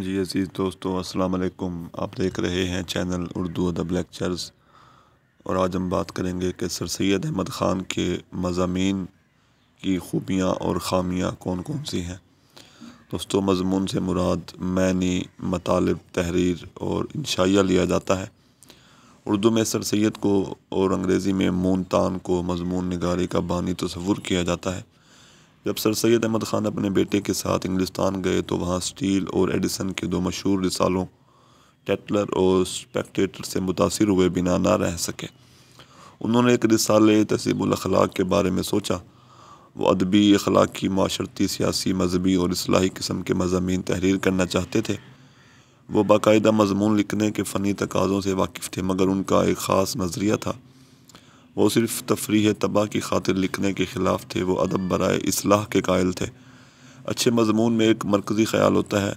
जी अज़ीज़ दोस्तों अस्सलाम वालेकुम आप देख रहे हैं चैनल उर्दू अदब लेक्चर्स और आज हम बात करेंगे कि सर सैद अहमद ख़ान के मजामी की खूबियाँ और ख़ामियाँ कौन कौन सी हैं दोस्तों मजमून से मुराद मैनी मतालब तहरीर और इंशाइया लिया जाता है उर्दू में सर सैद को और अंग्रेज़ी में मून तान को मजमून निगारी का बानी तस्वुर किया जाता है जब सर सैद अहमद ख़ान अपने बेटे के साथ इंग्लिस्तान गए तो वहाँ स्टील और एडिसन के दो मशहूर रिसालों टेटलर और स्पेक्टेटर से मुतासर हुए बिना ना रह सके उन्होंने एक रिसाले तसीबुलखलाक के बारे में सोचा वो अदबी अखलाकी माशरती सियासी मजहबी और असलाही किस्म के मजामी तहरीर करना चाहते थे वो बाकायदा मजमून लिखने के फ़नी तकाज़ों से वाकिफ़ थे मगर उनका एक ख़ास नज़रिया था वो सिर्फ तफरी तबाह की खातिर लिखने के ख़िलाफ़ थे वो अदब बरए असलाह के कायल थे अच्छे मजमून में एक मरकज़ी ख्याल होता है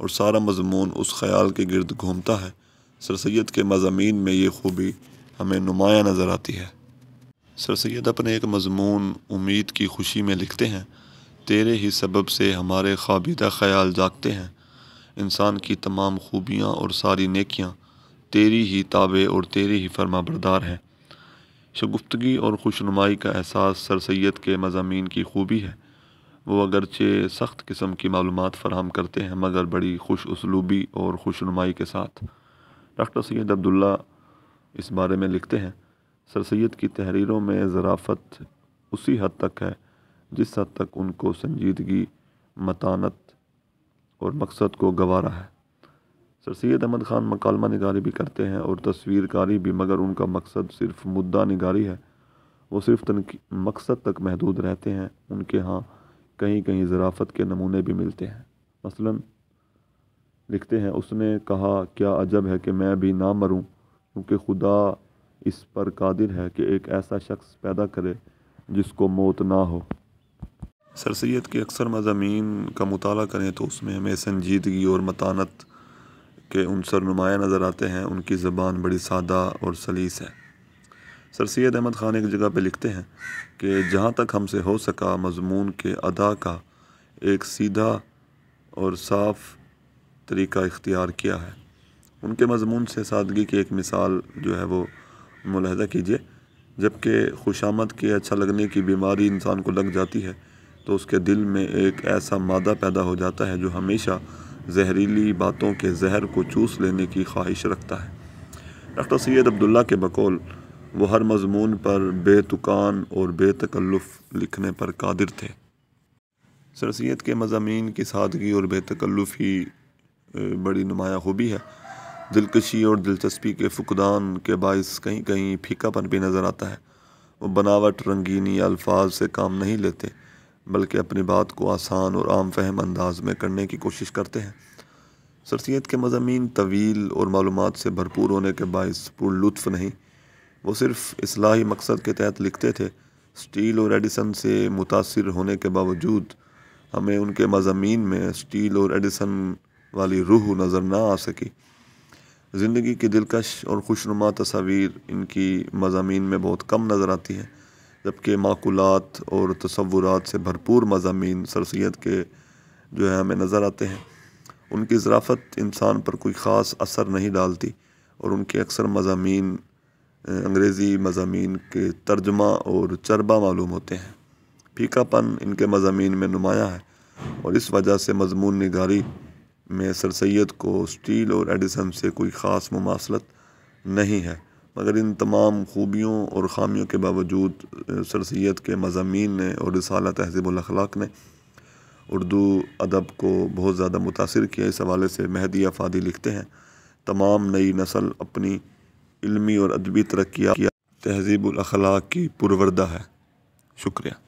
और सारा मजमून उस ख्याल के गिरद घूमता है सर सैद के मजामी में ये खूबी हमें नुमाया नज़र आती है सर सैद अपने एक मजमून उम्मीद की खुशी में लिखते हैं तेरे ही सबब से हमारे खाबीदा ख्याल जागते हैं इंसान की तमाम खूबियाँ और सारी नेकियाँ तेरी ही ताबे और तेरी ही फर्मा बरदार हैं शगुफ्तगी और खुशनुमाई का एहसास सर सैद के मजामी की खूबी है वो अगरचे सख्त किस्म की मालूम फ़राहम करते हैं मगर बड़ी खुश उसलूबी और खुशनुमाई के साथ डॉक्टर सैद अब्दुल्ला इस बारे में लिखते हैं सर सैद की तहरीरों में ज़राफ़त उसी हद तक है जिस हद तक उनको संजीदगी मतानत और मकसद को गवारा है सर तो सैद अहमद ख़ान मकालमा निगारी भी करते हैं और तस्वीरकारी भी मगर उनका मकसद सिर्फ मुद्दा निगारी है वो सिर्फ तनकी मकसद तक महदूद रहते हैं उनके यहाँ कहीं कहीं ज़राफ़त के नमूने भी मिलते हैं मसलन लिखते हैं उसने कहा क्या अजब है कि मैं भी ना मरूँ क्योंकि खुदा इस पर कादिर है कि एक ऐसा शख्स पैदा करे जिसको मौत ना हो सर सैद के अक्सर मजामी का मताल करें तो उसमें हमें संजीदगी और मतानत के अनसर नुमाया नज़र आते हैं उनकी ज़बान बड़ी सादा और सलीस है सर सैद अहमद ख़ान एक जगह पर लिखते हैं कि जहाँ तक हमसे हो सका मजमून के अदा का एक सीधा और साफ तरीका इख्तियार किया है उनके मजमून से सादगी की एक मिसाल जो है वो मुलहदा कीजिए जबकि खुशामद के अच्छा लगने की बीमारी इंसान को लग जाती है तो उसके दिल में एक ऐसा मादा पैदा हो जाता है जो हमेशा जहरीली बातों के जहर को चूस लेने की ख्वाहिश रखता है डॉक्टर सैद अब्दुल्ला के बकौल वो हर मजमून पर बेतुकान और बेतकल्लुफ़ लिखने पर कादिर थे सर सैद के मजामी की सादगी और ही बड़ी नुमाया खूबी है दिलकशी और दिलचस्पी के फुकदान के बायस कहीं कहीं फीकापन भी नज़र आता है वो बनावट रंगीनी अल्फाज से काम नहीं लेते बल्कि अपनी बात को आसान और आम फहम अंदाज में करने की कोशिश करते हैं सरसीत के मजामी तवील और मालूम से भरपूर होने के बायस पुरलुत्फ़ नहीं वो सिर्फ असलाही मकसद के तहत लिखते थे स्टील और एडिसन से मुतासर होने के बावजूद हमें उनके मजामी में स्टील और एडिसन वाली रूह नज़र ना आ सकी ज़िंदगी की दिलकश और खुशनुमा तस्वीर इनकी मजामी में बहुत कम नज़र आती है जबकि माकूलत और तस्वुरात से भरपूर मजामी सरसीत के जो है हमें नज़र आते हैं उनकी ज़राफ़त इंसान पर कोई ख़ास असर नहीं डालती और उनके अक्सर मजामी अंग्रेज़ी मजामी के तर्जमा और चरबा मालूम होते हैं फीकापन इनके मजामी में नुमायाँ है और इस वजह से मजमून नगारी में सर सैद को स्टील और एडिसन से कोई ख़ास मुमासलत नहीं है मगर इन तमाम खूबियों और ख़ामियों के बावजूद सैद के मजामी ने और रसाला तहजीब ने उर्दू अदब को बहुत ज़्यादा मुतासर किया इस हवाले से महदी अफादी लिखते हैं तमाम नई नस्ल अपनी इलमी और अदबी तरक्या तहजीब अखलाक की पुरवरदा है शुक्रिया